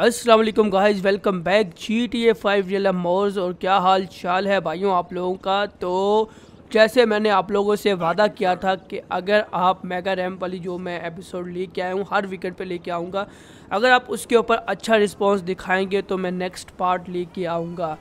वालेकुम guys welcome back G T A five जेल मोर्स और क्या हाल चाल है भाइयों आप लोगों का तो जैसे मैंने आप लोगों से वादा किया था कि अगर आप मेगा रैम वाली जो मैं एपिसोड लेके आया हूँ हर विकेट पे लेके आऊँगा अगर आप उसके ऊपर अच्छा रिस्पांस दिखाएंगे तो मैं नेक्स्ट पार्ट लेके आऊँगा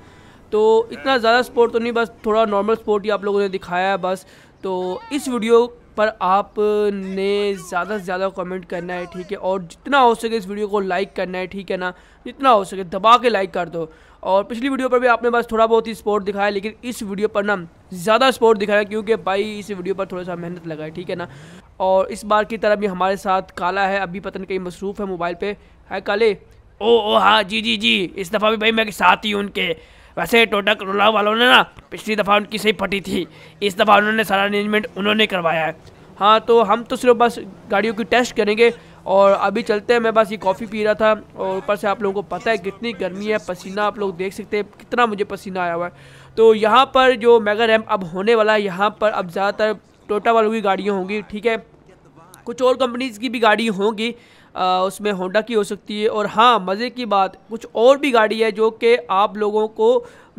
तो इतना ज़्यादा स्पोर्ट तो नहीं बस थोड़ा नॉर्मल स्पोर्ट ही आप लोगों ने दिखाया है बस तो इस वीडियो पर आपने ज़्यादा से ज़्यादा कमेंट करना है ठीक है और जितना हो सके इस वीडियो को लाइक करना है ठीक है ना जितना हो सके दबा के लाइक कर दो और पिछली वीडियो पर भी आपने बस थोड़ा बहुत ही स्पोर्ट दिखाया लेकिन इस वीडियो पर ना ज़्यादा स्पोर्ट दिखाया क्योंकि भाई इस वीडियो पर थोड़ा सा मेहनत लगा है ठीक है ना और इस बार की तरह भी हमारे साथ काला है अभी पता नहीं कहीं मसरूफ़ है मोबाइल पर है काले ओ ओ हाँ जी जी जी इस दफ़ा भी भाई मैं साथ ही उनके वैसे टोटा करोला वालों ने ना पिछली दफ़ा उनकी सही पटी थी इस दफ़ा उन्होंने सारा अरेंजमेंट उन्होंने करवाया है हाँ तो हम तो सिर्फ बस गाड़ियों की टेस्ट करेंगे और अभी चलते हैं मैं बस ये कॉफ़ी पी रहा था और ऊपर से आप लोगों को पता है कितनी गर्मी है पसीना आप लोग देख सकते हैं कितना मुझे पसीना आया हुआ है तो यहाँ पर जो मेगा रैम्प अब होने वाला है यहाँ पर अब ज़्यादातर टोटा वालों की गाड़ियाँ होंगी ठीक है कुछ और कंपनीज़ की भी गाड़ी होंगी आ, उसमें होंडा की हो सकती है और हाँ मज़े की बात कुछ और भी गाड़ी है जो कि आप लोगों को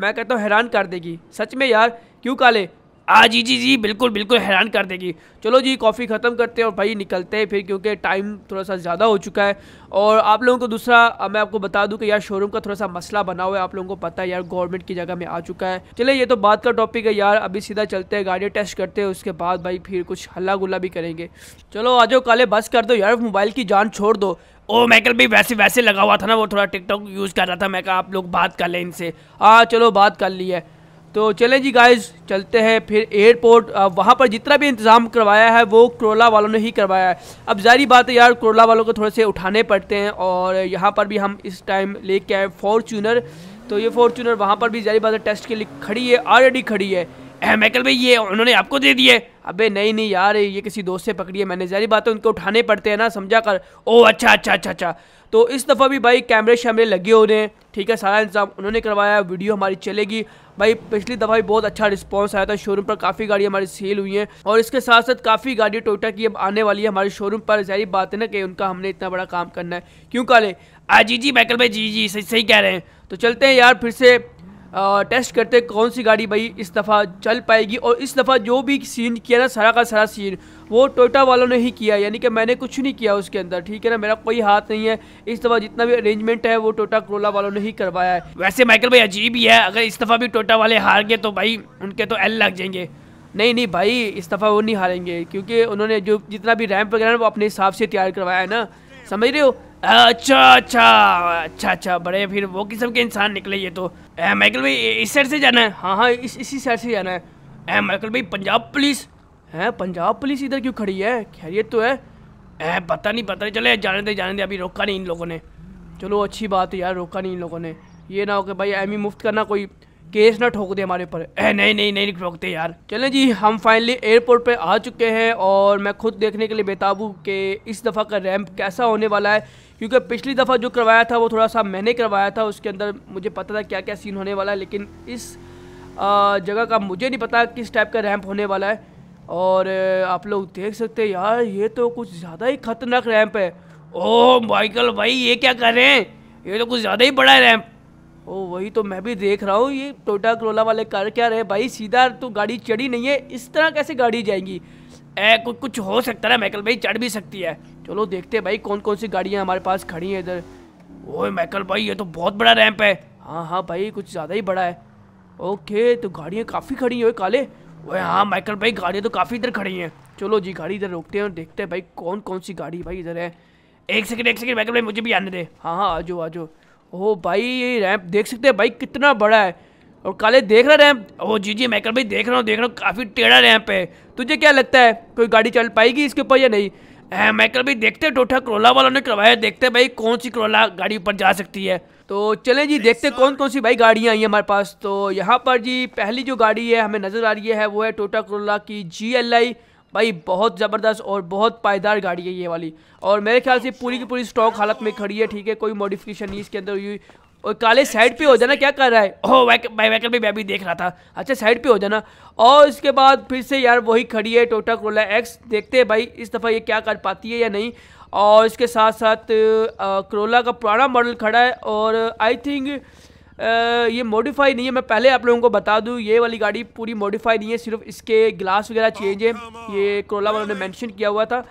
मैं कहता हूँ हैरान कर देगी सच में यार क्यों काले हाँ जी जी जी बिल्कुल बिल्कुल हैरान कर देगी चलो जी कॉफ़ी ख़त्म करते हैं और भाई निकलते हैं फिर क्योंकि टाइम थोड़ा सा ज़्यादा हो चुका है और आप लोगों को दूसरा मैं आपको बता दूं कि यार शोरूम का थोड़ा सा मसला बना हुआ है आप लोगों को पता है यार गवर्नमेंट की जगह में आ चुका है चले ये तो बात का टॉपिक है यार अभी सीधा चलते हैं गाड़ी टेस्ट करते हैं उसके बाद भाई फिर कुछ हल्ला गुल्ला भी करेंगे चलो आ जाओ काले बस कर दो यार मोबाइल की जान छोड़ दो ओ मैकल भी वैसे वैसे लगा हुआ था ना वो थोड़ा टिकटॉक यूज़ कर रहा था मैं कहा आप लोग बात कर लें इनसे हाँ चलो बात कर ली है तो चलें जी गाइस चलते हैं फिर एयरपोर्ट वहाँ पर जितना भी इंतज़ाम करवाया है वो करोला वालों ने ही करवाया है अब जारी बात है यार करोला वालों को थोड़े से उठाने पड़ते हैं और यहाँ पर भी हम इस टाइम लेके आए फॉर्चूनर तो ये फॉर्चूनर वहाँ पर भी जारी बात है टेस्ट के लिए खड़ी है ऑलरेडी खड़ी है ए मैकल भाई ये उन्होंने आपको दे दिए अबे नहीं नहीं यार ये किसी दोस्त से पकड़ी है मैंने जारी बात है उनको उठाने पड़ते हैं ना समझा कर ओ अच्छा अच्छा अच्छा अच्छा तो इस दफ़ा भी भाई कैमरे शैमरे लगे हो रहे हैं ठीक है सारा इंतजाम उन्होंने करवाया वीडियो हमारी चलेगी भाई पिछली दफ़ा भी बहुत अच्छा रिस्पांस आया था शोरूम पर काफ़ी गाड़ी हमारी सेल हुई हैं और इसके साथ साथ काफ़ी गाड़ी टोयोटा की अब आने वाली है हमारे शोरूम पर जहरी बात है ना कि उनका हमने इतना बड़ा काम करना है क्यों काले आ जी जी मैकल भाई जी जी सही सही कह रहे हैं तो चलते हैं यार फिर से टेस्ट करते कौन सी गाड़ी भाई इस दफ़ा चल पाएगी और इस दफ़ा जो भी सीन किया ना सारा का सारा सीन वो टोयोटा वालों ने ही किया यानी कि मैंने कुछ नहीं किया उसके अंदर ठीक है ना मेरा कोई हाथ नहीं है इस दफ़ा जितना भी अरेंजमेंट है वो टोटा करोला वालों ने ही करवाया है वैसे माइकल भाई अजीब ही है अगर इस दफ़ा भी टोटा वाले हार गए तो भाई उनके तो एल लग जाएंगे नहीं नहीं भाई इस दफ़ा वो नहीं हारेंगे क्योंकि उन्होंने जो जितना भी रैम्प वगैरह वो अपने हिसाब से तैयार करवाया है ना समझ रहे हो अच्छा अच्छा अच्छा अच्छा बड़े फिर वो किस्म के इंसान निकले ये तो ऐ माइकल भाई इस साइड से जाना है हाँ हाँ इस इसी साइड से जाना है ऐ माइकल भाई पंजाब पुलिस है पंजाब पुलिस इधर क्यों खड़ी है खैरियत तो है ऐ पता नहीं पता नहीं चले जाने दे जाने दे अभी रोका नहीं इन लोगों ने चलो अच्छी बात है यार रोका नहीं इन लोगों ने ये ना हो कि भाई एम मुफ्त करना कोई केस ना ठोक दे हमारे ऊपर ऐ नहीं नहीं नहीं ठोकते यार चलें जी हम फाइनली एयरपोर्ट पे आ चुके हैं और मैं खुद देखने के लिए बेताबू के इस दफ़ा का रैंप कैसा होने वाला है क्योंकि पिछली दफ़ा जो करवाया था वो थोड़ा सा मैंने करवाया था उसके अंदर मुझे पता था क्या क्या सीन होने वाला है लेकिन इस जगह का मुझे नहीं पता किस टाइप का रैम्प होने वाला है और आप लोग देख सकते हैं यार ये तो कुछ ज़्यादा ही खतरनाक रैंप है ओ माइकल भाई ये क्या कर रहे हैं ये तो कुछ ज़्यादा ही बड़ा है रैंप ओ वही तो मैं भी देख रहा हूँ ये टोटा करोला वाले कर क्या रहे भाई सीधा तो गाड़ी चढ़ी नहीं है इस तरह कैसे गाड़ी जाएंगी ए कुछ कुछ हो सकता है माइकल भाई चढ़ भी सकती है चलो देखते हैं भाई कौन कौन सी गाड़ियाँ हमारे पास खड़ी हैं इधर ओए मैकल भाई ये तो बहुत बड़ा रैंप है हाँ हाँ भाई कुछ ज़्यादा ही बड़ा है ओके तो गाड़ियाँ काफ़ी खड़ी हैं काले ओए हाँ माइकल भाई गाड़ियाँ तो काफ़ी इधर खड़ी हैं चलो जी गाड़ी इधर रोकते हैं और देखते हैं भाई कौन कौन सी गाड़ी भाई इधर है एक सेकेंड एक सेकेंड माइकल भाई मुझे भी आने दे हाँ हाँ आ जाओ ओह भाई ये रैम्प देख सकते हैं भाई कितना बड़ा है और काले देख रहा रैम्प ओ जी जी माइकल भाई देख रहा हूँ देख रहा हूँ काफ़ी टेढ़ा रैम्प है तुझे क्या लगता है कोई गाड़ी चल पाएगी इसके ऊपर या नहीं माइकल भाई देखते टोटा करोला वालों ने करवाया देखते भाई कौन सी करोला गाड़ी ऊपर जा सकती है तो चले जी देखते कौन कौन सी भाई गाड़ियाँ आई हैं हमारे पास तो यहाँ पर जी पहली जो गाड़ी है हमें नज़र आ रही है वो है टोटा करोला की जी एल आई भाई बहुत ज़बरदस्त और बहुत पायदार गाड़ी है ये वाली और मेरे ख्याल से पूरी की पूरी स्टॉक हालत में खड़ी है ठीक है कोई मॉडिफिकेशन नहीं इसके अंदर हुई और काले साइड पे हो जाना क्या कर रहा है ओह भाई वैकल भी मैं भी देख रहा था अच्छा साइड पे हो जाना और इसके बाद फिर से यार वही खड़ी है टोटा कोला एक्स देखते हैं भाई इस दफ़ा ये क्या कर पाती है या नहीं और इसके साथ साथ करोला क्रोला का पुराना मॉडल खड़ा है और आई थिंक ये मॉडिफाई नहीं है मैं पहले आप लोगों को बता दूं ये वाली गाड़ी पूरी मॉडिफाई नहीं है सिर्फ इसके ग्लास वगैरह चेंज है ये क्रोला वालों ने मेंशन किया हुआ था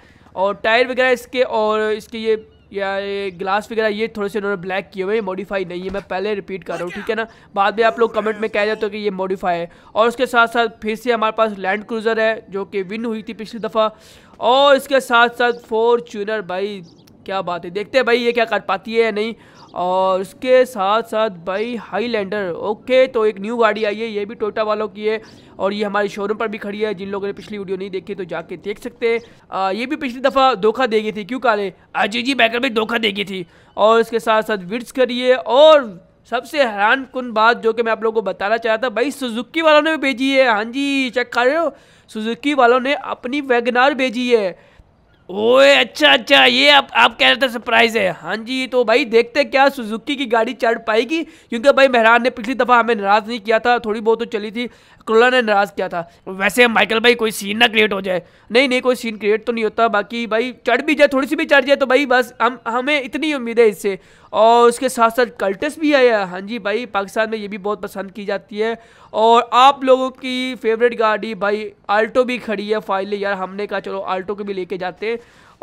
और टायर वगैरह इसके और इसके ये या ग्लास वगैरह ये थोड़े से इन्होंने ब्लैक किए हुए हैं मॉडिफाई नहीं है मैं पहले रिपीट कर रहा हूँ ठीक है ना बाद में आप लोग कमेंट में कह जाते हो कि ये मॉडिफाई है और उसके साथ साथ फिर से हमारे पास लैंड क्रूज़र है जो कि विन हुई थी पिछली दफ़ा और इसके साथ साथ फॉर्चूनर भाई क्या बात है देखते हैं भाई ये क्या कर पाती है या नहीं और उसके साथ साथ भाई हाई लैंडर ओके तो एक न्यू गाड़ी आई है ये भी टोयोटा वालों की है और ये हमारे शोरूम पर भी खड़ी है जिन लोगों ने पिछली वीडियो नहीं देखी तो जाके देख सकते हैं ये भी पिछली दफ़ा धोखा दे गई थी क्यों काले अजी जी बैकर भी धोखा दे गई थी और इसके साथ साथ विट्स करिए और सबसे हैरान कन बात जो कि मैं आप लोगों को बताना चाहता था भाई सुजुकी वालों ने भी भेजी है हाँ जी चेक कर रहे हो सुजुकी वालों ने अपनी वैगनार भेजी है ओए अच्छा अच्छा ये आप आप कह रहे थे सरप्राइज़ है हाँ जी तो भाई देखते क्या सुजुकी की गाड़ी चढ़ पाएगी क्योंकि भाई मेहरान ने पिछली दफ़ा हमें नाराज़ नहीं किया था थोड़ी बहुत तो चली थी क्रोलर ने नाराज किया था वैसे माइकल भाई कोई सीन ना क्रिएट हो जाए नहीं नहीं कोई सीन क्रिएट तो नहीं होता बाकी भाई चढ़ भी जाए थोड़ी सी भी चढ़ जाए तो भाई बस हम हमें इतनी उम्मीद है इससे और उसके साथ साथ कल्टस भी आया हाँ जी भाई पाकिस्तान में ये भी बहुत पसंद की जाती है और आप लोगों की फेवरेट गाड़ी भाई आल्टो भी खड़ी है फाइनली यार हमने कहा चलो आल्टो को भी लेके जाते हैं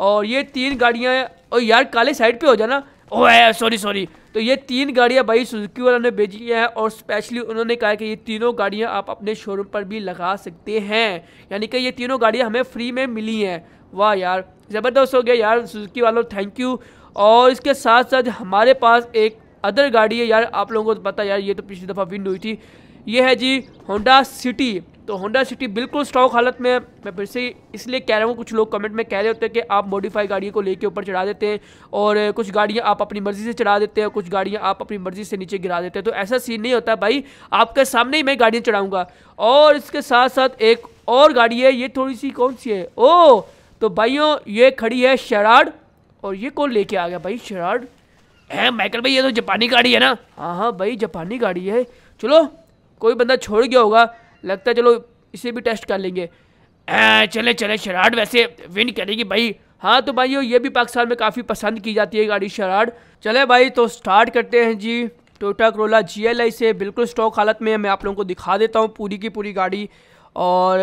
और ये तीन गाड़ियाँ और यार काले साइड पर हो जाना है सॉरी सॉरी तो ये तीन गाड़ियाँ भाई सुजुकी वालों ने भेजी हैं और स्पेशली उन्होंने कहा कि ये तीनों गाड़ियाँ आप अपने शोरूम पर भी लगा सकते हैं यानी कि ये तीनों गाड़ियाँ हमें फ्री में मिली हैं वाह यार ज़बरदस्त हो गया यार सुजुकी वालों थैंक यू और इसके साथ साथ हमारे पास एक अदर गाड़ी है यार आप लोगों को पता यार ये तो पिछली दफ़ा विन हुई थी ये है जी होंडा सिटी तो होंडा सिटी बिल्कुल स्टॉक हालत में मैं फिर से इसलिए कह रहा हूँ कुछ लोग कमेंट में कह रहे होते हैं कि आप मॉडिफाई गाड़ियों को लेके ऊपर चढ़ा देते हैं और कुछ गाड़ियाँ आप अपनी मर्ज़ी से चढ़ा देते हैं कुछ गाड़ियाँ आप अपनी मर्ज़ी से नीचे गिरा देते हैं तो ऐसा सीन नहीं होता भाई आपके सामने ही मैं गाड़ियाँ चढ़ाऊँगा और इसके साथ साथ एक और गाड़ी है ये थोड़ी सी कौन सी है ओ तो भाइयों ये खड़ी है शराड और ये कौन लेके आ गया भाई शराड है माइकल भाई ये तो जापानी गाड़ी है ना हाँ हाँ भाई जापानी गाड़ी है चलो कोई बंदा छोड़ गया होगा लगता है चलो इसे भी टेस्ट कर लेंगे चले चले शराड वैसे विन करेगी भाई हाँ तो भाई ये भी पाकिस्तान में काफ़ी पसंद की जाती है गाड़ी शराड चले भाई तो स्टार्ट करते हैं जी टोटा करोला जी से बिल्कुल स्टॉक हालत में मैं आप लोगों को दिखा देता हूँ पूरी की पूरी गाड़ी और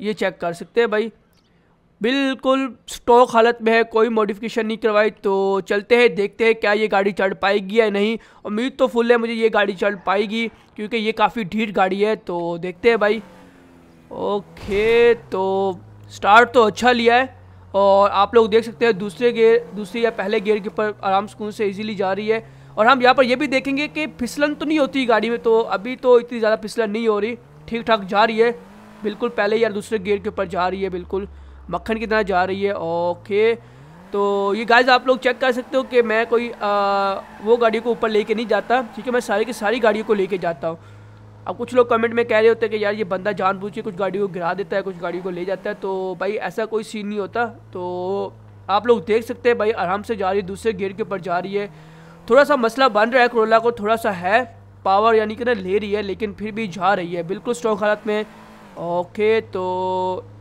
ये चेक कर सकते हैं भाई बिल्कुल स्टॉक हालत में है कोई मॉडिफिकेशन नहीं करवाई तो चलते हैं देखते हैं क्या ये गाड़ी चढ़ पाएगी या नहीं उम्मीद तो फुल है मुझे ये गाड़ी चढ़ पाएगी क्योंकि ये काफ़ी ढीठ गाड़ी है तो देखते हैं भाई ओके तो स्टार्ट तो अच्छा लिया है और आप लोग देख सकते हैं दूसरे गेयर दूसरे या पहले गेयर के ऊपर आराम सुकून से ईजिली जा रही है और हम यहाँ पर यह भी देखेंगे कि फिसलन तो नहीं होती गाड़ी में तो अभी तो इतनी ज़्यादा फिसलन नहीं हो रही ठीक ठाक जा रही है बिल्कुल पहले या दूसरे गेयर के ऊपर जा रही है बिल्कुल मक्खन की तरह जा रही है ओके तो ये गाइस आप लोग चेक कर सकते हो कि मैं कोई आ, वो गाड़ी को ऊपर लेके नहीं जाता ठीक है मैं सारी की सारी गाड़ियों को लेके जाता हूँ अब कुछ लोग कमेंट में कह रहे होते हैं कि यार ये बंदा जानबूझ के कुछ गाड़ी को गिरा देता है कुछ गाड़ी को ले जाता है तो भाई ऐसा कोई सीन नहीं होता तो आप लोग देख सकते हैं भाई आराम से जा रही है दूसरे गेयर के ऊपर जा रही है थोड़ा सा मसला बन रहा है करोला को थोड़ा सा है पावर यानी कि ना ले रही है लेकिन फिर भी जा रही है बिल्कुल स्ट्रॉन्ग हालत में ओके तो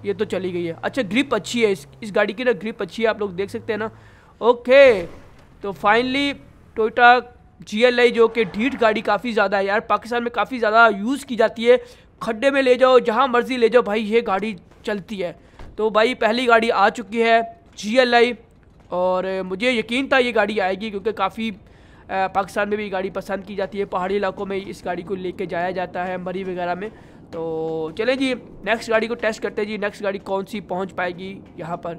ये तो चली गई है अच्छा ग्रिप अच्छी है इस इस गाड़ी की ना ग्रिप अच्छी है आप लोग देख सकते हैं ना ओके तो फाइनली टोयोटा जी जो कि ढीठ गाड़ी काफ़ी ज़्यादा है यार पाकिस्तान में काफ़ी ज़्यादा यूज़ की जाती है खड्डे में ले जाओ जहाँ मर्ज़ी ले जाओ भाई ये गाड़ी चलती है तो भाई पहली गाड़ी आ चुकी है जी और मुझे यकीन था ये गाड़ी आएगी क्योंकि काफ़ी पाकिस्तान में भी गाड़ी पसंद की जाती है पहाड़ी इलाकों में इस गाड़ी को लेके जाया जाता है मरी वगैरह में तो चले जी नेक्स्ट गाड़ी को टेस्ट करते हैं जी नेक्स्ट गाड़ी कौन सी पहुंच पाएगी यहाँ पर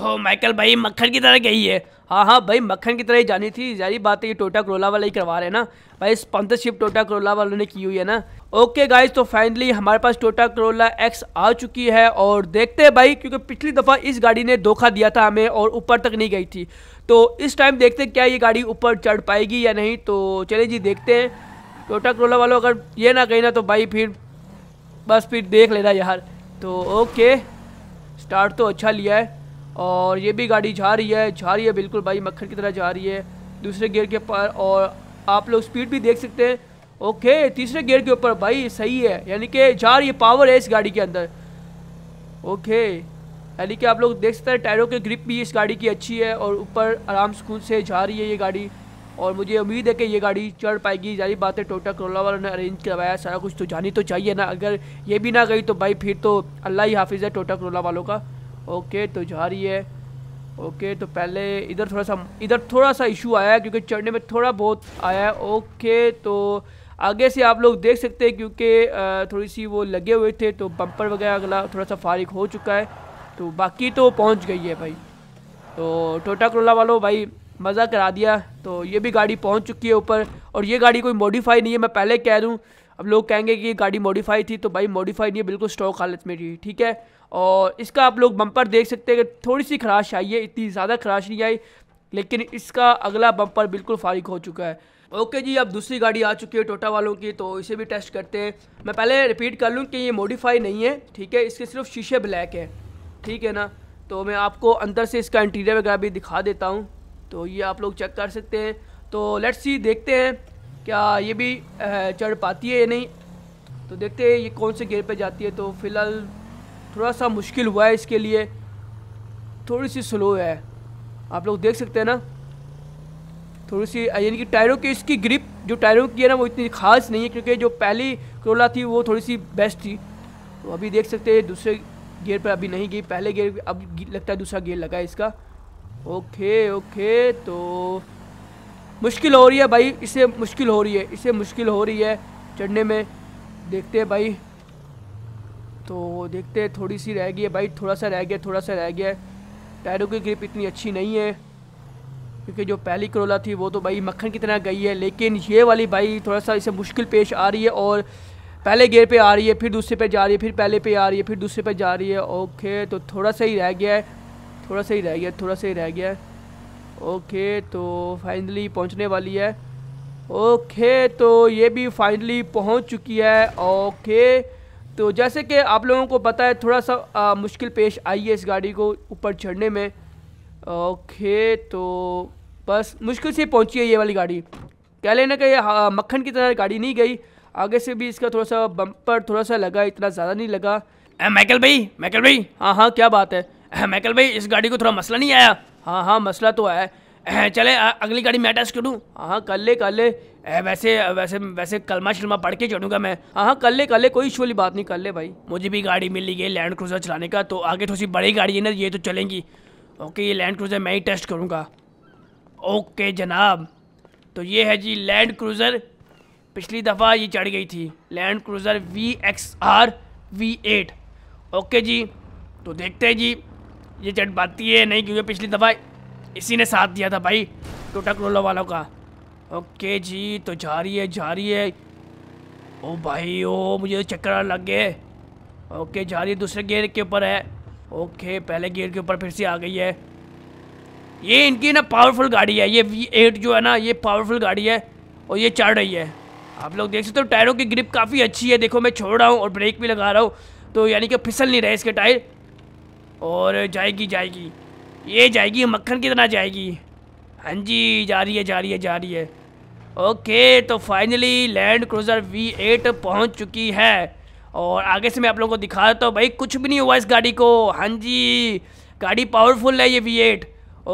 हो माइकल भाई मक्खन की तरह गई है हाँ हाँ भाई मक्खन की तरह ही जानी थी जारी बात है ये टोटा करोला वाला ही करवा रहे हैं ना भाई स्पॉन्सरशिप टोटा करोला वालों ने की हुई है ना ओके गाइस तो फाइनली हमारे पास टोटा करोला एक्स आ चुकी है और देखते हैं भाई क्योंकि पिछली दफ़ा इस गाड़ी ने धोखा दिया था हमें और ऊपर तक नहीं गई थी तो इस टाइम देखते हैं क्या ये गाड़ी ऊपर चढ़ पाएगी या नहीं तो चले जी देखते हैं टोटा करोला वालों अगर ये ना गई ना तो भाई फिर बस फिर देख लेना यार तो ओके स्टार्ट तो अच्छा लिया है और ये भी गाड़ी जा रही है जा रही है बिल्कुल भाई मक्खन की तरह जा रही है दूसरे गियर के ऊपर और आप लोग स्पीड भी देख सकते हैं ओके तीसरे गियर के ऊपर भाई सही है यानी कि जा रही है पावर है इस गाड़ी के अंदर ओके यानी कि आप लोग देख सकते हैं टायरों के ग्रिप भी इस गाड़ी की अच्छी है और ऊपर आराम सुकून से जा रही है ये गाड़ी और मुझे उम्मीद है कि ये गाड़ी चढ़ पाएगी सारी बातें टोटा करोला वालों ने अरेंज करवाया सारा कुछ तो जानी तो चाहिए ना अगर ये भी ना गई तो भाई फिर तो अल्लाह ही हाफिज़ है टोटा करोला वालों का ओके तो जा रही है ओके तो पहले इधर थोड़ा सा इधर थोड़ा सा इशू आया है क्योंकि चढ़ने में थोड़ा बहुत आया है ओके तो आगे से आप लोग देख सकते हैं क्योंकि थोड़ी सी वो लगे हुए थे तो बम्पर वगैरह अगला थोड़ा सा फारिक हो चुका है तो बाकी तो पहुंच गई है भाई तो टोटा करोला वालों भाई मज़ा करा दिया तो ये भी गाड़ी पहुंच चुकी है ऊपर और ये गाड़ी कोई मॉडिफाई नहीं है मैं पहले कह दूँ अब लोग कहेंगे कि ये गाड़ी मॉडिफाई थी तो भाई मॉडिफाई नहीं है बिल्कुल स्टॉक हालत में थी ठीक है और इसका आप लोग बम्पर देख सकते हैं कि थोड़ी सी खराश आई है इतनी ज़्यादा खराश नहीं आई लेकिन इसका अगला बम्पर बिल्कुल फारिक हो चुका है ओके जी अब दूसरी गाड़ी आ चुकी है टोटा वालों की तो इसे भी टेस्ट करते हैं मैं पहले रिपीट कर लूँ कि ये मॉडिफाई नहीं है ठीक है इसके सिर्फ शीशे ब्लैक है ठीक है ना तो मैं आपको अंदर से इसका इंटीरियर वगैरह भी दिखा देता हूँ तो ये आप लोग चेक कर सकते हैं तो लेट्स सी देखते हैं क्या ये भी चढ़ पाती है या नहीं तो देखते हैं ये कौन से गेयर पे जाती है तो फ़िलहाल थोड़ा सा मुश्किल हुआ है इसके लिए थोड़ी सी स्लो है आप लोग देख सकते हैं ना थोड़ी सी यानी कि टायरों की इसकी ग्रिप जो टायरों की है ना वो इतनी खास नहीं है क्योंकि जो पहली करोला थी वो थोड़ी सी बेस्ट थी तो अभी देख सकते हैं दूसरे गियर पर अभी नहीं गई पहले गियर अब लगता है दूसरा गियर लगा है इसका ओके ओके तो मुश्किल हो रही है भाई इसे मुश्किल हो रही है इसे मुश्किल हो रही है चढ़ने में देखते हैं भाई तो देखते हैं थोड़ी सी रह गई है भाई थोड़ा सा रह गया थोड़ा सा रह गया टायरों की ग्रिप इतनी अच्छी नहीं है क्योंकि जो पहली करोला थी वो तो भाई मक्खन की तरह गई है लेकिन ये वाली भाई थोड़ा सा इसे मुश्किल पेश आ रही है और पहले गेयर पे आ रही है फिर दूसरे पे जा रही है फिर पहले पे आ रही है फिर दूसरे पे जा रही है ओके तो थोड़ा सा ही रह गया है थोड़ा सा ही रह गया थोड़ा सा ही रह गया ओके तो फाइनली पहुंचने वाली है ओके तो ये भी फाइनली पहुंच चुकी है ओके तो जैसे कि आप लोगों को पता है थोड़ा सा आ, मुश्किल पेश आई है इस गाड़ी को ऊपर चढ़ने में ओके तो बस मुश्किल से पहुंची है ये वाली गाड़ी कह लेना कि मक्खन की तरह गाड़ी नहीं गई आगे से भी इसका थोड़ा सा बम्पर थोड़ा सा लगा इतना ज़्यादा नहीं लगा ए, माइकल भाई माइकल भाई हाँ हाँ क्या बात है मैकल भाई इस गाड़ी को थोड़ा मसला नहीं आया हाँ हाँ मसला तो आया चले अगली गाड़ी मैं टेस्ट करूँ हाँ, हाँ कर ले कर ले वैसे वैसे वैसे कलमा शलमा पढ़ के चढ़ूंगा मैं हाँ हाँ कर ले कर ले कोई इशू वाली बात नहीं कर ले भाई मुझे भी गाड़ी मिल गई लैंड क्रूजर चलाने का तो आगे थोड़ी सी बड़ी गाड़ी है ना ये तो चलेंगी ओके ये लैंड क्रूजर मैं ही टेस्ट करूँगा ओके जनाब तो ये है जी लैंड क्रूज़र पिछली दफ़ा ये चढ़ गई थी Land Cruiser V X R V eight okay जी तो देखते हैं जी ये चट बाती है नहीं क्योंकि पिछली दफ़ा इसी ने साथ दिया था भाई टोटा करोला वालों का ओके जी तो जा रही है जा रही है ओ भाई ओ मुझे तो चक्कर लग गए ओके जा रही है दूसरे गेयर के ऊपर है ओके पहले गेयर के ऊपर फिर से आ गई है ये इनकी ना पावरफुल गाड़ी है ये वी एट जो है ना ये पावरफुल गाड़ी है और ये चढ़ रही है आप लोग देख सकते हो टायरों की ग्रिप काफ़ी अच्छी है देखो मैं छोड़ रहा हूँ और ब्रेक भी लगा रहा हूँ तो यानी कि फिसल नहीं रहे इसके टायर और जाएगी जाएगी ये जाएगी मक्खन की तरह जाएगी हाँ जी जा रही है जा रही है जा रही है ओके तो फाइनली लैंड क्रूज़र V8 पहुंच चुकी है और आगे से मैं आप लोगों को दिखा देता हूँ भाई कुछ भी नहीं हुआ इस गाड़ी को हाँ जी गाड़ी पावरफुल है ये V8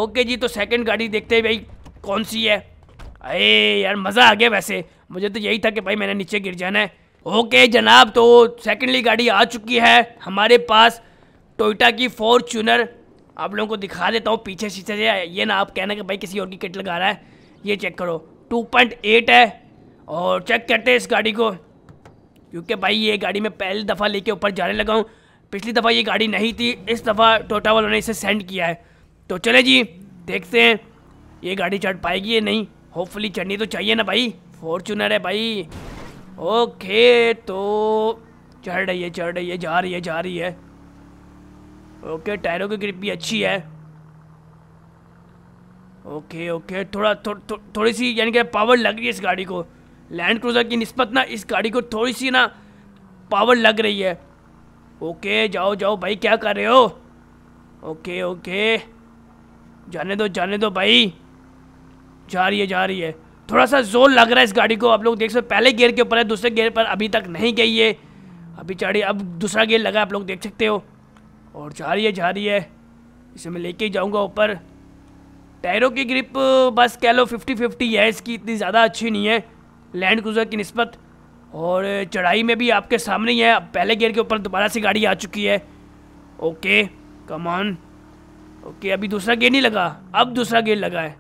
ओके जी तो सेकंड गाड़ी देखते हैं भाई कौन सी है अरे यार मज़ा आ गया वैसे मुझे तो यही था कि भाई मैंने नीचे गिर जाना है ओके जनाब तो सेकेंडली गाड़ी आ चुकी है हमारे पास टोयटा की फॉर्चूनर आप लोगों को दिखा देता हूँ पीछे शीशे से ये ना आप कहना कि भाई किसी और की किट लगा रहा है ये चेक करो 2.8 है और चेक करते हैं इस गाड़ी को क्योंकि भाई ये गाड़ी मैं पहली दफ़ा लेके ऊपर जाने लगा हूँ पिछली दफ़ा ये गाड़ी नहीं थी इस दफ़ा टोटा वालों ने इसे सेंड किया है तो चले जी देखते हैं ये गाड़ी चढ़ पाएगी या नहीं होपफुली चढ़नी तो चाहिए ना भाई फॉर्चूनर है भाई ओके तो चढ़ रही है चढ़ रही है जा रही है जा रही है ओके टायरों की ग्रिप भी अच्छी है ओके ओके थोड़ा थो, थो, थोड़ी सी यानी कि पावर लग रही है इस गाड़ी को लैंड क्रूज़र की नस्बत ना इस गाड़ी को थोड़ी सी ना पावर लग रही है ओके जाओ जाओ भाई क्या कर रहे हो ओके ओके जाने दो जाने दो भाई जा रही है जा रही है थोड़ा सा जोर लग रहा है इस गाड़ी को आप लोग देख सकते पहले गियर के ऊपर है दूसरे गियर पर अभी तक नहीं गई है अभी चढ़ी अब दूसरा गियर लगा आप लोग देख सकते हो और जा रही है जा रही है इसे मैं लेके जाऊँगा ऊपर टायरों की ग्रिप बस कह लो फिफ्टी फिफ्टी है इसकी इतनी ज़्यादा अच्छी नहीं है लैंड क्रूज़र की नस्बत और चढ़ाई में भी आपके सामने ही है अब पहले गियर के ऊपर दोबारा से गाड़ी आ चुकी है ओके कमान ओके अभी दूसरा गियर नहीं लगा अब दूसरा गियर लगा है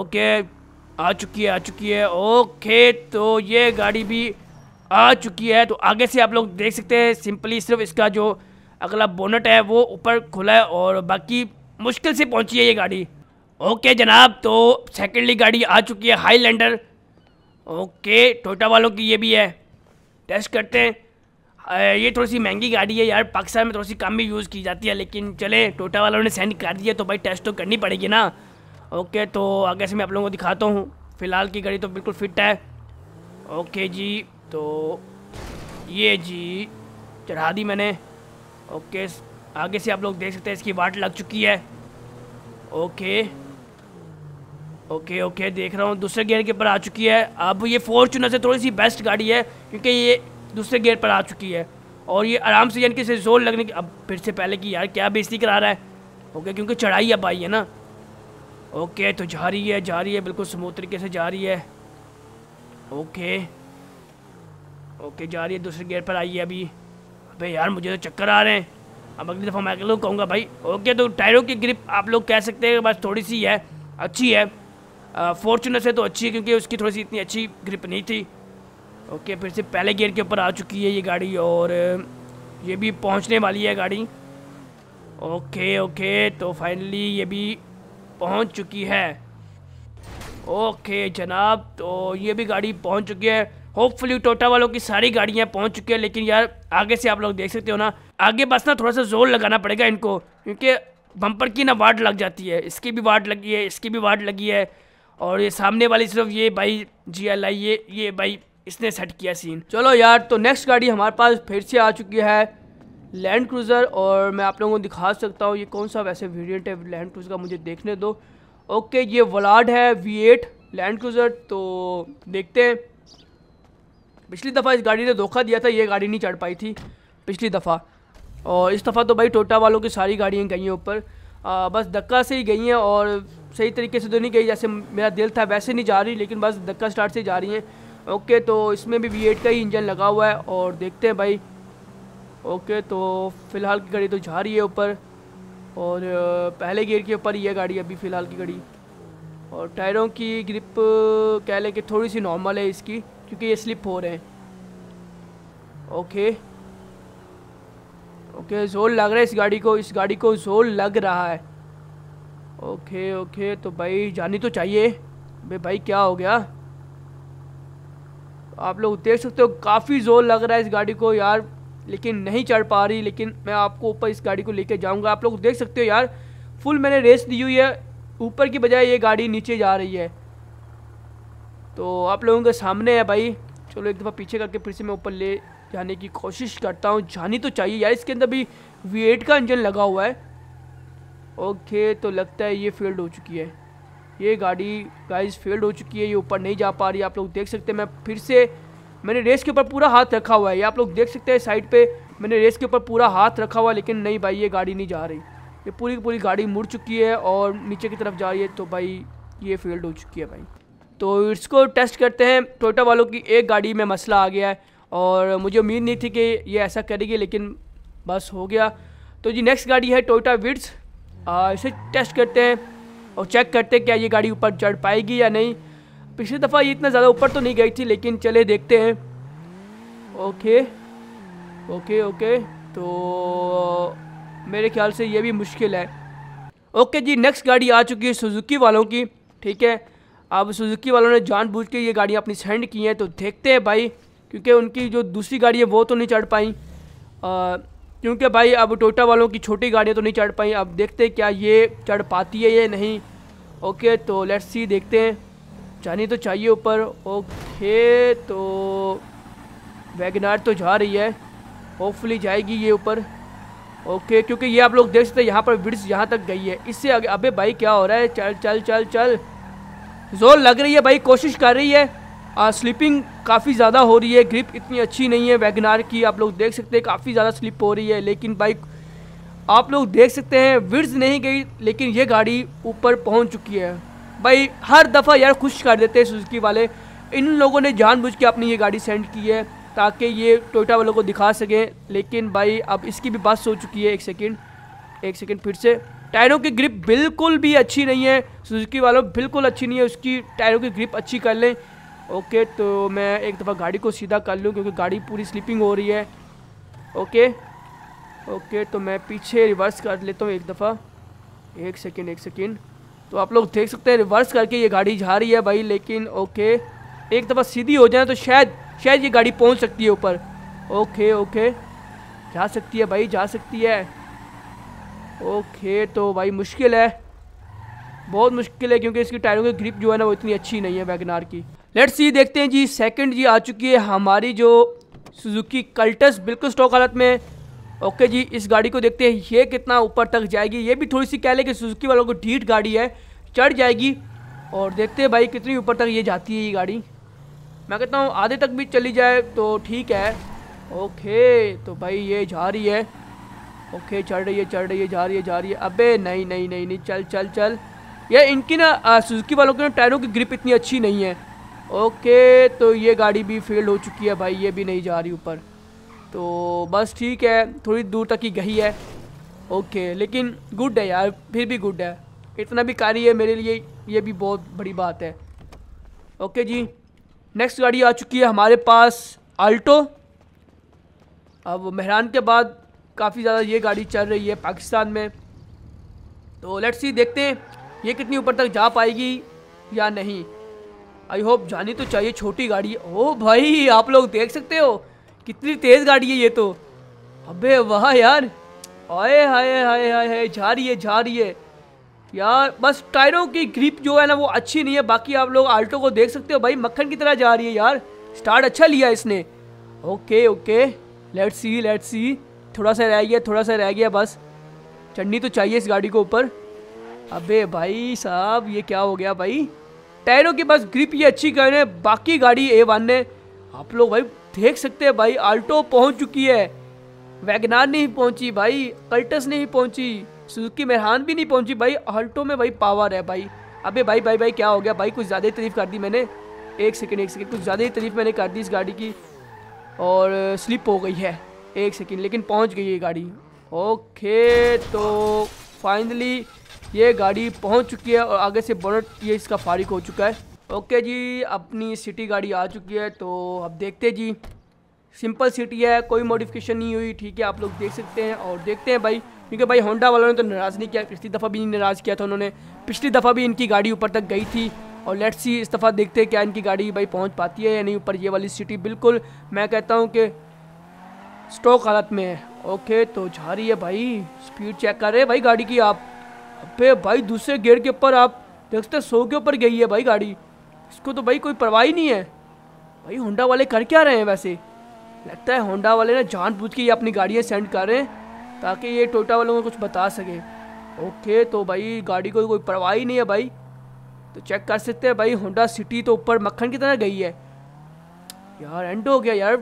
ओके आ चुकी है आ चुकी है ओके तो ये गाड़ी भी आ चुकी है तो आगे से आप लोग देख सकते हैं सिंपली सिर्फ इसका जो अगला बोनट है वो ऊपर खुला है और बाकी मुश्किल से पहुंची है ये गाड़ी ओके जनाब तो सेकेंडली गाड़ी आ चुकी है हाई लैंडर ओके टोटा वालों की ये भी है टेस्ट करते हैं ये थोड़ी सी महंगी गाड़ी है यार पाकिस्तान में थोड़ी सी कम भी यूज़ की जाती है लेकिन चले टोटा वालों ने सेंड कर दिया तो भाई टेस्ट तो करनी पड़ेगी ना ओके तो आगे से मैं आप लोगों को दिखाता हूँ फ़िलहाल की गाड़ी तो बिल्कुल फिट है ओके जी तो ये जी चढ़ा दी मैंने ओके आगे से आप लोग देख सकते हैं इसकी वाट लग चुकी है ओके ओके ओके देख रहा हूँ दूसरे गियर के ऊपर आ चुकी है अब ये फॉर्चूनर से थोड़ी सी बेस्ट गाड़ी है क्योंकि ये दूसरे गियर पर आ चुकी है और ये आराम से यानी कि इसे जोर लगने की अब फिर से पहले कि यार क्या बेइज्जती करा रहा है ओके क्योंकि चढ़ाई अब आई है ना ओके तो जा रही है जा रही है बिल्कुल स्मूथ तरीके से जा रही है ओके ओके जा रही है दूसरे गेयर पर आई है अभी अबे यार मुझे तो चक्कर आ रहे हैं अब अगली दफ़ा मैं अगले कहूँगा भाई ओके तो टायरों की ग्रिप आप लोग कह सकते हैं बस थोड़ी सी है अच्छी है फॉर्चुनर से तो अच्छी है क्योंकि उसकी थोड़ी सी इतनी अच्छी ग्रिप नहीं थी ओके फिर से पहले गियर के ऊपर आ चुकी है ये गाड़ी और ये भी पहुँचने वाली है गाड़ी ओके ओके तो फाइनली ये भी पहुँच चुकी है ओके जनाब तो ये भी गाड़ी पहुँच चुकी है होपफुली टोटा वालों की सारी गाड़ियाँ पहुँच चुकी है लेकिन यार आगे से आप लोग देख सकते हो ना आगे बस ना थोड़ा सा जोर लगाना पड़ेगा इनको क्योंकि बम्पर की ना वाट लग जाती है इसकी भी वाट लगी है इसकी भी वाट लगी है और ये सामने वाली सिर्फ ये भाई जी एल आई ये ये भाई इसने सेट किया सीन चलो यार तो नेक्स्ट गाड़ी हमारे पास फिर से आ चुकी है लैंड क्रूज़र और मैं आप लोगों को दिखा सकता हूँ ये कौन सा वैसे वेरिएंट है लैंड क्रूज़ का मुझे देखने दो ओके ये वलाड है वी एट लैंड क्रूज़र तो देखते हैं पिछली दफ़ा इस गाड़ी ने धोखा दिया था ये गाड़ी नहीं चढ़ पाई थी पिछली दफ़ा और इस दफ़ा तो भाई टोटा वालों की सारी गाड़ियाँ गई हैं ऊपर बस धक्का से ही गई हैं और सही तरीके से तो नहीं गई जैसे मेरा दिल था वैसे नहीं जा रही लेकिन बस धक्का स्टार्ट से जा रही हैं ओके तो इसमें भी वी का ही इंजन लगा हुआ है और देखते हैं भाई ओके तो फ़िलहाल की गाड़ी तो जा रही है ऊपर और पहले गियर के ऊपर ही है गाड़ी अभी फ़िलहाल की गाड़ी और टायरों की ग्रिप कह लें कि थोड़ी सी नॉर्मल है इसकी क्योंकि ये स्लिप हो रहे हैं ओके ओके जोर लग रहा है इस गाड़ी को इस गाड़ी को जोर लग रहा है ओके ओके तो भाई जानी तो चाहिए भाई भाई क्या हो गया आप लोग देख सकते हो काफ़ी जोर लग रहा है इस गाड़ी को यार लेकिन नहीं चढ़ पा रही लेकिन मैं आपको ऊपर इस गाड़ी को लेके जाऊंगा आप लोग देख सकते हो यार फुल मैंने रेस दी हुई है ऊपर की बजाय ये गाड़ी नीचे जा रही है तो आप लोगों के सामने है भाई चलो एक दफ़ा पीछे करके फिर से मैं ऊपर ले जाने की कोशिश करता हूँ जानी तो चाहिए यार इसके अंदर भी वी का इंजन लगा हुआ है ओके तो लगता है ये फेल्ड हो चुकी है ये गाड़ी गाइस फेल्ड हो चुकी है ये ऊपर नहीं जा पा रही आप लोग देख सकते हैं मैं फिर से मैंने रेस के ऊपर पूरा हाथ रखा हुआ है ये आप लोग देख सकते हैं साइड पे मैंने रेस के ऊपर पूरा हाथ रखा हुआ है लेकिन नहीं भाई ये गाड़ी नहीं जा रही ये पूरी पूरी गाड़ी मुड़ चुकी है और नीचे की तरफ जा रही है तो भाई ये फेल्ड हो चुकी है भाई तो इसको टेस्ट करते हैं टोयोटा वालों की एक गाड़ी में मसला आ गया है और मुझे उम्मीद नहीं थी कि ये ऐसा करेगी लेकिन बस हो गया तो जी नेक्स्ट गाड़ी है टोयोटा विड्स इसे टेस्ट करते हैं और चेक करते हैं क्या ये गाड़ी ऊपर चढ़ पाएगी या नहीं पिछली दफ़ा ये इतना ज़्यादा ऊपर तो नहीं गई थी लेकिन चले देखते हैं ओके ओके ओके तो मेरे ख्याल से ये भी मुश्किल है ओके जी नेक्स्ट गाड़ी आ चुकी है सुजुकी वालों की ठीक है अब सुजुकी वालों ने जानबूझ के ये गाड़ियाँ अपनी सेंड की हैं तो देखते हैं भाई क्योंकि उनकी जो दूसरी गाड़ी है वो तो नहीं चढ़ पाई क्योंकि भाई अब टोटा वालों की छोटी गाड़ियाँ तो नहीं चढ़ पाई अब देखते हैं क्या ये चढ़ पाती है या नहीं ओके तो लेट्स सी देखते हैं जानी तो चाहिए ऊपर ओके तो वैगनार तो जा रही है होपफुली जाएगी ये ऊपर ओके क्योंकि ये आप लोग देख सकते हैं यहाँ पर ब्रिज यहाँ तक गई है इससे आगे अबे भाई क्या हो रहा है चल चल चल चल जोर लग रही है भाई कोशिश कर रही है आ, स्लिपिंग काफ़ी ज़्यादा हो रही है ग्रिप इतनी अच्छी नहीं है वैगनार की आप लोग देख सकते हैं काफ़ी ज़्यादा स्लिप हो रही है लेकिन बाइक आप लोग देख सकते हैं विर्ज नहीं गई लेकिन ये गाड़ी ऊपर पहुंच चुकी है भाई हर दफ़ा यार खुश कर देते हैं सुजुकी वाले इन लोगों ने जानबूझ के अपनी ये गाड़ी सेंड की है ताकि ये टोयटा वालों को दिखा सकें लेकिन भाई अब इसकी भी बस हो चुकी है एक सेकेंड एक सेकेंड फिर से टायरों की ग्रिप बिल्कुल भी अच्छी नहीं है सुजुकी वालों बिल्कुल अच्छी नहीं है उसकी टायरों की ग्रिप अच्छी कर लें ओके तो मैं एक दफ़ा गाड़ी को सीधा कर लूँ क्योंकि गाड़ी पूरी स्लिपिंग हो रही है ओके ओके तो मैं पीछे रिवर्स कर लेता हूँ एक दफ़ा एक सेकेंड एक सेकेंड तो आप लोग देख सकते हैं रिवर्स करके ये गाड़ी जा रही है भाई लेकिन ओके एक दफ़ा सीधी हो जाए तो शायद शायद ये गाड़ी पहुंच सकती है ऊपर ओके ओके जा सकती है भाई जा सकती है ओके तो भाई मुश्किल है बहुत मुश्किल है क्योंकि इसकी टायरों की ग्रिप जो है ना वो इतनी अच्छी नहीं है वैगनार की लेट्स सी देखते हैं जी सेकंड जी आ चुकी है हमारी जो सुजुकी कल्टस बिल्कुल स्टॉक हालत में ओके जी इस गाड़ी को देखते हैं ये कितना ऊपर तक जाएगी ये भी थोड़ी सी कह लें कि सुजुकी वालों को ढीठ गाड़ी है चढ़ जाएगी और देखते हैं भाई कितनी ऊपर तक ये जाती है ये गाड़ी मैं कहता हूँ आधे तक भी चली जाए तो ठीक है ओके तो भाई ये जा रही है ओके चढ़ रही है चढ़ रही है जा रही है जा रही है अबे नहीं नहीं नहीं नहीं चल चल चल ये इनकी ना सुजुकी वालों के ना टायरों की ग्रिप इतनी अच्छी नहीं है ओके तो ये गाड़ी भी फेल हो चुकी है भाई ये भी नहीं जा रही ऊपर तो बस ठीक है थोड़ी दूर तक ही गई है ओके लेकिन गुड है यार फिर भी गुड है इतना भी कार्य है मेरे लिए ये भी बहुत बड़ी बात है ओके जी नेक्स्ट गाड़ी आ चुकी है हमारे पास आल्टो अब मेहरान के बाद काफ़ी ज़्यादा ये गाड़ी चल रही है पाकिस्तान में तो लेट्स सी देखते हैं ये कितनी ऊपर तक जा पाएगी या नहीं आई होप जानी तो चाहिए छोटी गाड़ी ओ भाई आप लोग देख सकते हो कितनी तेज़ गाड़ी है ये तो अबे वाह यार आए हाय हाय हाय हाय जा रही है जा रही है यार बस टायरों की ग्रिप जो है ना वो अच्छी नहीं है बाकी आप लोग आल्टो को देख सकते हो भाई मक्खन की तरह जा रही है यार स्टार्ट अच्छा लिया इसने okay okay let see let see थोड़ा सा रह गया थोड़ा सा रह गया बस चढ़नी तो चाहिए इस गाड़ी को ऊपर अबे भाई साहब ये क्या हो गया भाई टायरों के पास ग्रिप ये अच्छी कर रहे बाकी गाड़ी ए वन ने आप लोग भाई देख सकते हैं भाई आल्टो पहुंच चुकी है वैगनार नहीं पहुंची भाई कल्टस नहीं पहुंची सुजुकी मेहरान भी नहीं पहुंची भाई आल्टो में भाई पावर है भाई अबे भाई भाई भाई क्या हो गया भाई कुछ ज़्यादा ही तारीफ कर दी मैंने एक सेकेंड एक सेकेंड कुछ ज़्यादा ही तारीफ मैंने कर दी इस गाड़ी की और स्लिप हो गई है एक सेकेंड लेकिन पहुँच गई ये गाड़ी ओके तो फाइनली ये गाड़ी पहुंच चुकी है और आगे से बोनट ये इसका फारिक हो चुका है ओके जी अपनी सिटी गाड़ी आ चुकी है तो अब देखते जी सिंपल सिटी है कोई मॉडिफिकेशन नहीं हुई ठीक है आप लोग देख सकते हैं और देखते हैं भाई क्योंकि भाई होंडा वालों ने तो नाराज़ नहीं किया पिछली दफ़ा भी नहीं नाराज़ किया था उन्होंने पिछली दफ़ा भी इनकी गाड़ी ऊपर तक गई थी और लेट्स सी इस दफ़ा देखते हैं क्या इनकी गाड़ी भाई पहुंच पाती है या नहीं ऊपर ये वाली सिटी बिल्कुल मैं कहता हूँ कि स्टॉक हालत में है ओके तो जा रही है भाई स्पीड चेक कर रहे हैं भाई गाड़ी की आप अबे भाई दूसरे गेट के ऊपर आप देख सकते सौ के ऊपर गई है भाई गाड़ी इसको तो भाई कोई परवाह ही नहीं है भाई होंडा वाले कर क्या रहे हैं वैसे लगता है होंडा वाले ने जानबूझ के ये अपनी गाड़ियाँ सेंड कर रहे हैं ताकि ये टोटा वालों को कुछ बता सके ओके तो भाई गाड़ी को कोई परवाह ही नहीं है भाई तो चेक कर सकते हैं भाई होंडा सिटी तो ऊपर मक्खन की तरह गई है यार एंड हो गया यार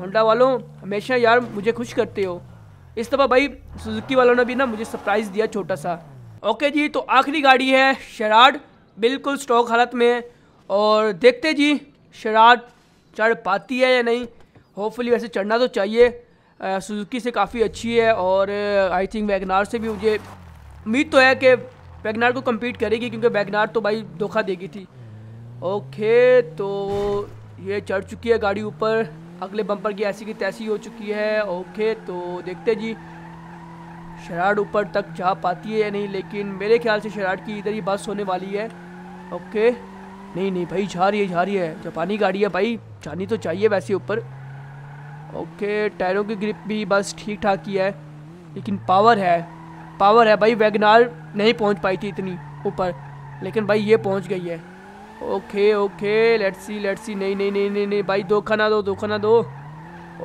होंडा वालों हमेशा यार मुझे खुश करते हो इस दफ़ा भाई सुजुकी वालों ने भी ना मुझे सरप्राइज़ दिया छोटा सा ओके जी तो आखिरी गाड़ी है शराड बिल्कुल स्टॉक हालत में है और देखते जी शराड चढ़ पाती है या नहीं होपफुली वैसे चढ़ना तो चाहिए सुजुकी से काफ़ी अच्छी है और आई थिंक वैगनार से भी मुझे उम्मीद तो है कि वैगनार को कम्पीट करेगी क्योंकि वैगनार तो भाई धोखा देगी थी ओके तो ये चढ़ चुकी है गाड़ी ऊपर अगले बम्पर की ऐसी की तैसी हो चुकी है ओके तो देखते जी शराड ऊपर तक जा पाती है या नहीं लेकिन मेरे ख्याल से शराड की इधर ही बस होने वाली है ओके नहीं नहीं भाई जा रही है जा रही है जापानी गाड़ी है भाई जानी तो चाहिए वैसे ऊपर ओके टायरों की ग्रिप भी बस ठीक ठाक ही है लेकिन पावर है पावर है भाई वैगनार नहीं पहुंच पाई थी इतनी ऊपर लेकिन भाई ये पहुंच गई है okay okay let's see let's see नहीं नहीं नहीं नहीं नहीं भाई धोखा ना दो धोखा ना दो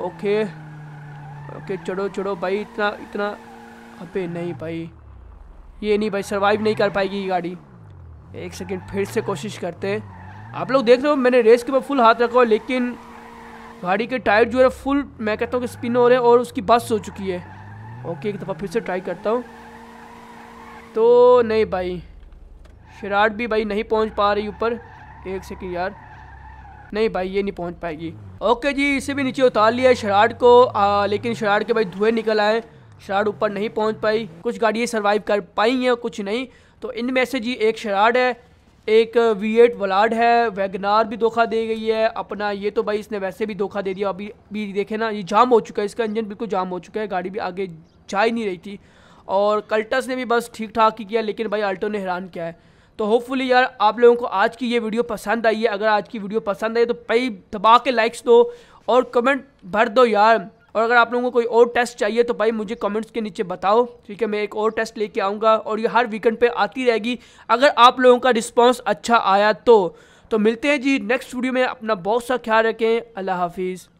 ओके ओके चढ़ो चढ़ो भाई इतना इतना अबे नहीं भाई ये नहीं भाई सरवाइव नहीं कर पाएगी ये गाड़ी एक सेकेंड फिर से कोशिश करते आप लोग देख रहे हो मैंने रेस के ऊपर फुल हाथ रखा हो लेकिन गाड़ी के टायर जो है फुल मैं कहता हूँ कि स्पिन हो रहे हैं और उसकी बस हो चुकी है ओके एक दफ़ा फिर से ट्राई करता हूँ तो नहीं भाई शराट भी भाई नहीं पहुँच पा रही ऊपर एक सेकेंड यार नहीं भाई ये नहीं पहुँच पाएगी ओके जी इसे भी नीचे उतार लिया है शराट को आ, लेकिन शराट के भाई धुएँ निकल आए शराड ऊपर नहीं पहुंच पाई कुछ गाड़ियाँ सर्वाइव कर पाई हैं कुछ नहीं तो इनमें से जी एक शराड है एक वी एट वलाड है वैगनार भी धोखा दे गई है अपना ये तो भाई इसने वैसे भी धोखा दे दिया अभी भी देखे ना ये जाम हो चुका है इसका इंजन बिल्कुल जाम हो चुका है गाड़ी भी आगे जा ही नहीं रही थी और कल्टस ने भी बस ठीक ठाक ही किया लेकिन भाई अल्टो ने हैरान किया है तो होपफुली यार आप लोगों को आज की ये वीडियो पसंद आई है अगर आज की वीडियो पसंद आई तो भाई दबा के लाइक्स दो और कमेंट भर दो यार और अगर आप लोगों को कोई और टेस्ट चाहिए तो भाई मुझे कमेंट्स के नीचे बताओ ठीक है मैं एक और टेस्ट लेके आऊँगा और ये हर वीकेंड पर आती रहेगी अगर आप लोगों का रिस्पॉन्स अच्छा आया तो तो मिलते हैं जी नेक्स्ट वीडियो में अपना बहुत सा ख्याल रखें अल्लाह हाफिज़